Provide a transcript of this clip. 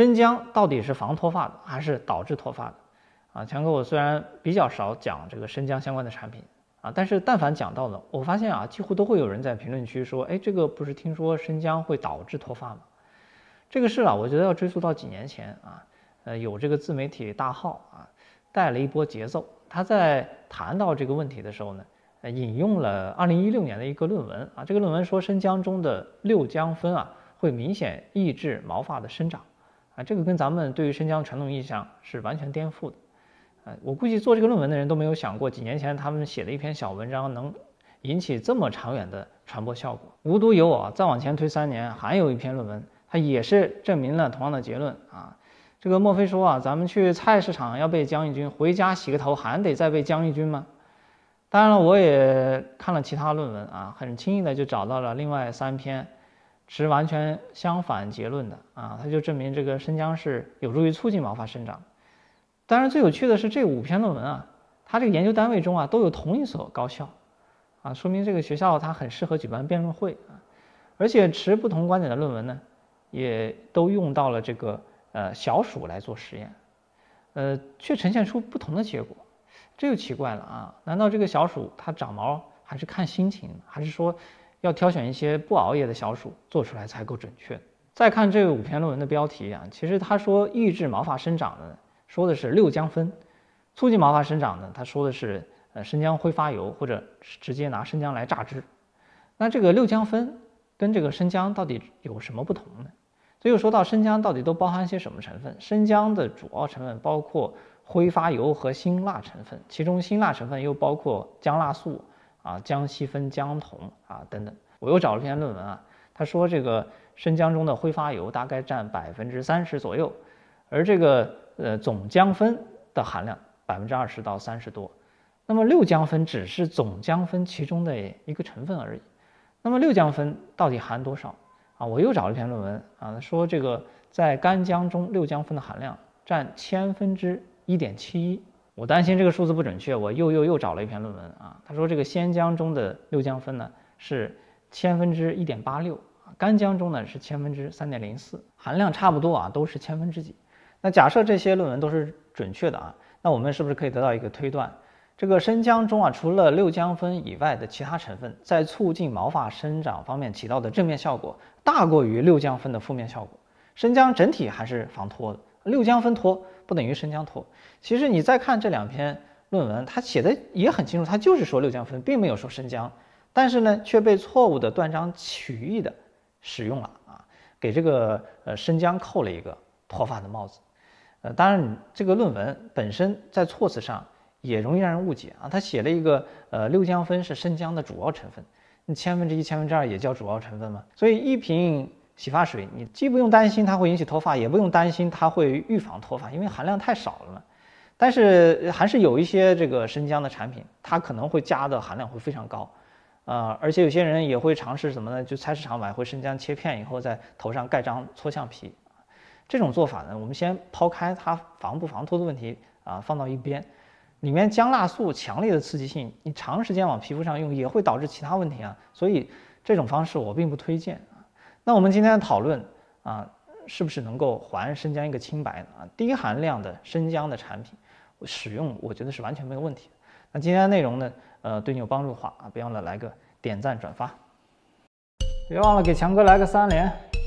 生姜到底是防脱发的还是导致脱发的啊？强哥，我虽然比较少讲这个生姜相关的产品啊，但是但凡讲到的，我发现啊，几乎都会有人在评论区说：“哎，这个不是听说生姜会导致脱发吗？”这个事啊，我觉得要追溯到几年前啊，呃，有这个自媒体大号啊，带了一波节奏。他在谈到这个问题的时候呢，引用了二零一六年的一个论文啊，这个论文说生姜中的六姜酚啊，会明显抑制毛发的生长。啊，这个跟咱们对于生姜传统印象是完全颠覆的，呃，我估计做这个论文的人都没有想过，几年前他们写的一篇小文章能引起这么长远的传播效果。无独有偶，再往前推三年，还有一篇论文，它也是证明了同样的结论。啊，这个莫非说啊，咱们去菜市场要被江一军，回家洗个头还得再被江一军吗？当然了，我也看了其他论文啊，很轻易的就找到了另外三篇。是完全相反结论的啊，它就证明这个生姜是有助于促进毛发生长。当然，最有趣的是这五篇论文啊，它这个研究单位中啊都有同一所高校，啊，说明这个学校它很适合举办辩论会啊。而且持不同观点的论文呢，也都用到了这个呃小鼠来做实验，呃，却呈现出不同的结果，这又奇怪了啊？难道这个小鼠它长毛还是看心情，还是说？要挑选一些不熬夜的小鼠做出来才够准确。再看这五篇论文的标题啊，其实他说抑制毛发生长的，说的是六姜酚；促进毛发生长的，他说的是呃生姜挥发油或者直接拿生姜来榨汁。那这个六姜酚跟这个生姜到底有什么不同呢？所以又说到生姜到底都包含些什么成分？生姜的主要成分包括挥发油和辛辣成分，其中辛辣成分又包括姜辣素。啊，姜西分姜酮啊等等，我又找了篇论文啊，他说这个生姜中的挥发油大概占百分之三十左右，而这个呃总姜酚的含量百分之二十到三十多，那么六姜酚只是总姜酚其中的一个成分而已，那么六姜酚到底含多少啊？我又找了篇论文啊，说这个在干姜中六姜酚的含量占千分之一点七一。我担心这个数字不准确，我又又又找了一篇论文啊，他说这个鲜姜中的六姜酚呢是千分之一点八六，干姜中呢是千分之三点零四，含量差不多啊，都是千分之几。那假设这些论文都是准确的啊，那我们是不是可以得到一个推断，这个生姜中啊，除了六姜酚以外的其他成分，在促进毛发生长方面起到的正面效果，大过于六姜酚的负面效果，生姜整体还是防脱的。六江分脱不等于生姜脱，其实你再看这两篇论文，他写的也很清楚，他就是说六江分，并没有说生姜，但是呢，却被错误的断章取义的使用了啊，给这个呃生姜扣了一个脱发的帽子。呃，当然，这个论文本身在措辞上也容易让人误解啊，他写了一个呃六江酚是生姜的主要成分，那千分之一、千分之二也叫主要成分嘛。所以一瓶。洗发水，你既不用担心它会引起脱发，也不用担心它会预防脱发，因为含量太少了嘛。但是还是有一些这个生姜的产品，它可能会加的含量会非常高，呃，而且有些人也会尝试什么呢？就菜市场买回生姜切片以后，在头上盖章搓橡皮。这种做法呢，我们先抛开它防不防脱的问题啊，放到一边。里面姜辣素强烈的刺激性，你长时间往皮肤上用也会导致其他问题啊。所以这种方式我并不推荐。那我们今天的讨论啊，是不是能够还生姜一个清白呢？啊，低含量的生姜的产品使用，我觉得是完全没有问题的。那今天的内容呢，呃，对你有帮助的话啊，别忘了来个点赞转发，别忘了给强哥来个三连。